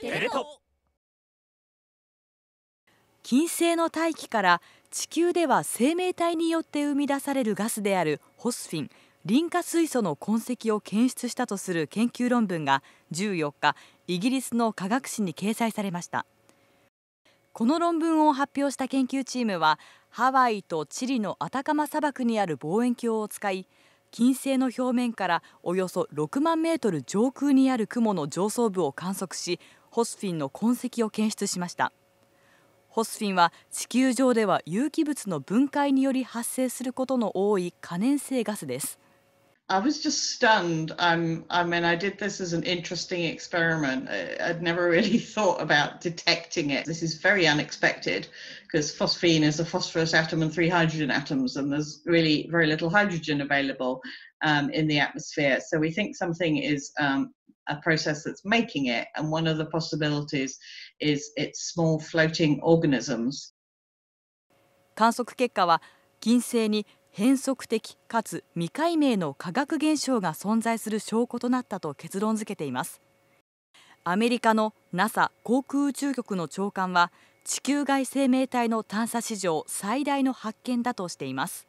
テレ東金星の大気から地球では生命体によって生み出されるガスであるホスフィンリン化水素の痕跡を検出したとする研究論文が14日イギリスの科学誌に掲載されましたこの論文を発表した研究チームはハワイとチリのアタカマ砂漠にある望遠鏡を使い金星の表面からおよそ6万メートル上空にある雲の上層部を観測しホスフィンの痕跡を検出しましたホスフィンは地球上では有機物の分解により発生することの多い可燃性ガスです I was just stunned. Um, I mean, I did this as an interesting experiment. I, d never really thought about detecting it. This is very unexpected because phosphine is a phosphorus atom and three hydrogen atoms, and there's really very little hydrogen available um, in the atmosphere. So we think something is um, a process that's making it. And one of the possibilities is its small floating organisms. 観測結果は金星に変則的かつ未解明の化学現象が存在する証拠となったと結論付けていますアメリカの NASA 航空宇宙局の長官は地球外生命体の探査史上最大の発見だとしています